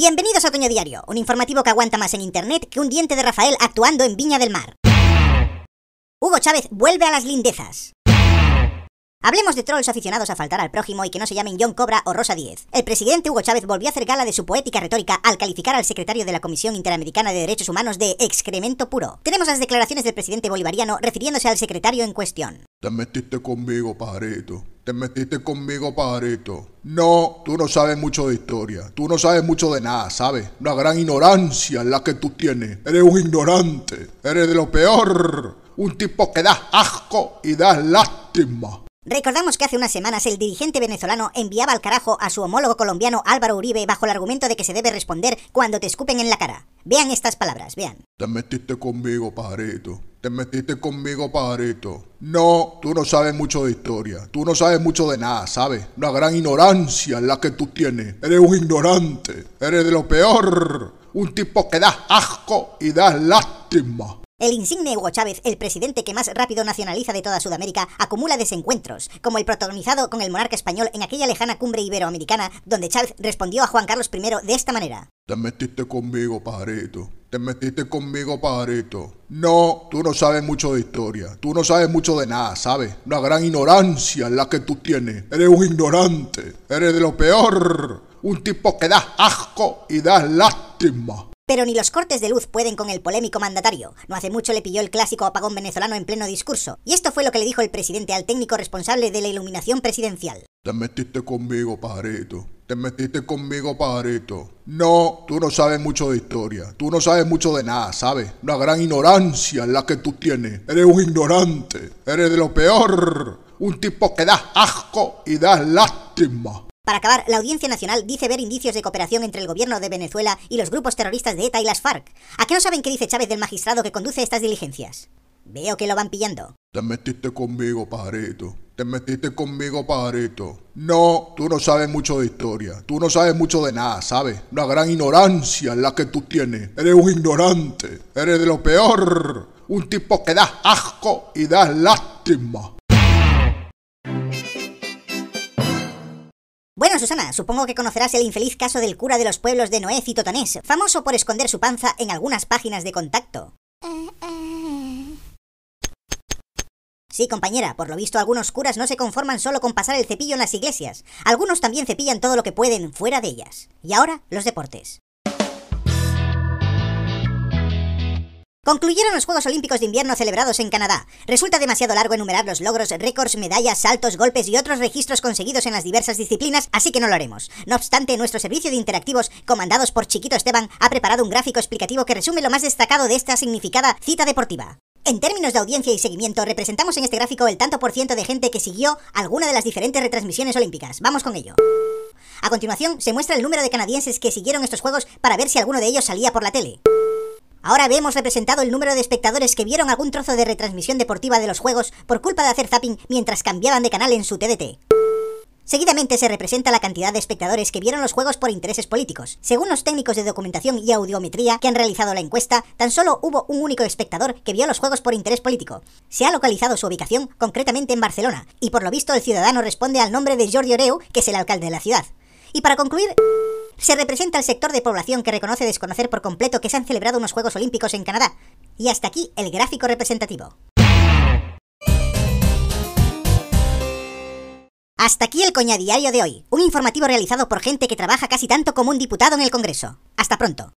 Bienvenidos a Toño Diario, un informativo que aguanta más en Internet que un diente de Rafael actuando en Viña del Mar. Hugo Chávez vuelve a las lindezas. Hablemos de trolls aficionados a faltar al prójimo y que no se llamen John Cobra o Rosa Diez. El presidente Hugo Chávez volvió a hacer gala de su poética retórica al calificar al secretario de la Comisión Interamericana de Derechos Humanos de excremento puro. Tenemos las declaraciones del presidente bolivariano refiriéndose al secretario en cuestión. Te metiste conmigo, pajarito. Te metiste conmigo, pajarito. No, tú no sabes mucho de historia. Tú no sabes mucho de nada, ¿sabes? Una gran ignorancia la que tú tienes. Eres un ignorante. Eres de lo peor. Un tipo que das asco y das lástima. Recordamos que hace unas semanas el dirigente venezolano enviaba al carajo a su homólogo colombiano Álvaro Uribe bajo el argumento de que se debe responder cuando te escupen en la cara. Vean estas palabras, vean. Te metiste conmigo, pajarito. Te metiste conmigo, pajarito. No, tú no sabes mucho de historia. Tú no sabes mucho de nada, ¿sabes? Una gran ignorancia es la que tú tienes. Eres un ignorante. Eres de lo peor. Un tipo que da asco y da lástima. El insigne Hugo Chávez, el presidente que más rápido nacionaliza de toda Sudamérica, acumula desencuentros, como el protagonizado con el monarca español en aquella lejana cumbre iberoamericana, donde Chávez respondió a Juan Carlos I de esta manera. Te metiste conmigo, pajarito. Te metiste conmigo, pajarito. No, tú no sabes mucho de historia. Tú no sabes mucho de nada, ¿sabes? Una gran ignorancia es la que tú tienes. Eres un ignorante. Eres de lo peor. Un tipo que da asco y da lástima. Pero ni los cortes de luz pueden con el polémico mandatario. No hace mucho le pilló el clásico apagón venezolano en pleno discurso, y esto fue lo que le dijo el presidente al técnico responsable de la iluminación presidencial. Te metiste conmigo, pajarito. Te metiste conmigo, pajarito. No, tú no sabes mucho de historia. Tú no sabes mucho de nada, ¿sabes? Una gran ignorancia es la que tú tienes. Eres un ignorante. Eres de lo peor. Un tipo que das asco y das lástima. Para acabar, la Audiencia Nacional dice ver indicios de cooperación entre el gobierno de Venezuela y los grupos terroristas de ETA y las FARC. ¿A qué no saben qué dice Chávez del magistrado que conduce estas diligencias? Veo que lo van pillando. Te metiste conmigo, pajarito. Te metiste conmigo, pajarito. No, tú no sabes mucho de historia. Tú no sabes mucho de nada, ¿sabes? Una gran ignorancia es la que tú tienes. Eres un ignorante. Eres de lo peor. Un tipo que das asco y das lástima. Bueno, Susana, supongo que conocerás el infeliz caso del cura de los pueblos de Noé Totanés, famoso por esconder su panza en algunas páginas de contacto. Sí, compañera, por lo visto algunos curas no se conforman solo con pasar el cepillo en las iglesias. Algunos también cepillan todo lo que pueden fuera de ellas. Y ahora, los deportes. Concluyeron los Juegos Olímpicos de Invierno celebrados en Canadá. Resulta demasiado largo enumerar los logros, récords, medallas, saltos, golpes y otros registros conseguidos en las diversas disciplinas, así que no lo haremos. No obstante, nuestro servicio de interactivos, comandados por Chiquito Esteban, ha preparado un gráfico explicativo que resume lo más destacado de esta significada cita deportiva. En términos de audiencia y seguimiento, representamos en este gráfico el tanto por ciento de gente que siguió alguna de las diferentes retransmisiones olímpicas. Vamos con ello. A continuación, se muestra el número de canadienses que siguieron estos juegos para ver si alguno de ellos salía por la tele. Ahora vemos representado el número de espectadores que vieron algún trozo de retransmisión deportiva de los juegos por culpa de hacer zapping mientras cambiaban de canal en su TDT. Seguidamente se representa la cantidad de espectadores que vieron los juegos por intereses políticos. Según los técnicos de documentación y audiometría que han realizado la encuesta, tan solo hubo un único espectador que vio los juegos por interés político. Se ha localizado su ubicación concretamente en Barcelona, y por lo visto el ciudadano responde al nombre de Jordi Oreu, que es el alcalde de la ciudad. Y para concluir se representa al sector de población que reconoce desconocer por completo que se han celebrado unos Juegos Olímpicos en Canadá. Y hasta aquí el gráfico representativo. Hasta aquí el coñadiario de hoy, un informativo realizado por gente que trabaja casi tanto como un diputado en el Congreso. Hasta pronto.